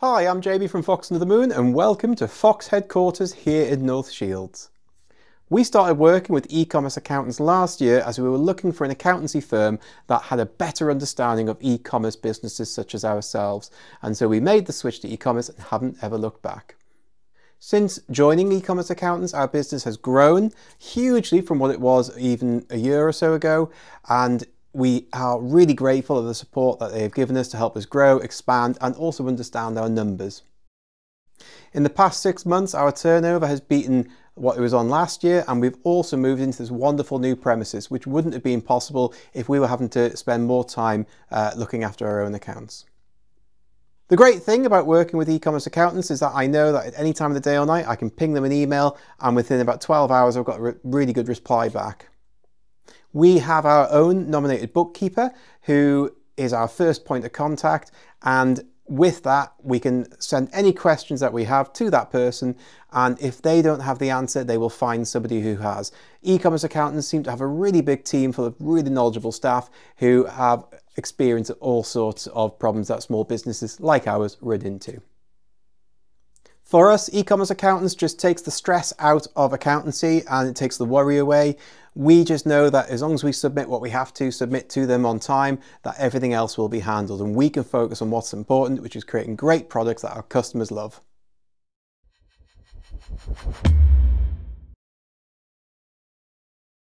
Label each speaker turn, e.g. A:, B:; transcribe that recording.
A: Hi, I'm JB from Fox Under the Moon and welcome to Fox headquarters here in North Shields. We started working with e-commerce accountants last year as we were looking for an accountancy firm that had a better understanding of e-commerce businesses such as ourselves and so we made the switch to e-commerce and haven't ever looked back. Since joining e-commerce accountants, our business has grown hugely from what it was even a year or so ago and we are really grateful of the support that they have given us to help us grow, expand and also understand our numbers. In the past six months, our turnover has beaten what it was on last year and we've also moved into this wonderful new premises which wouldn't have been possible if we were having to spend more time uh, looking after our own accounts. The great thing about working with e-commerce accountants is that I know that at any time of the day or night I can ping them an email and within about 12 hours I've got a really good reply back. We have our own nominated bookkeeper who is our first point of contact and with that, we can send any questions that we have to that person. And if they don't have the answer, they will find somebody who has. E-commerce accountants seem to have a really big team full of really knowledgeable staff who have experience of all sorts of problems that small businesses like ours run into. For us e-commerce accountants just takes the stress out of accountancy and it takes the worry away. We just know that as long as we submit what we have to submit to them on time, that everything else will be handled and we can focus on what's important, which is creating great products that our customers love.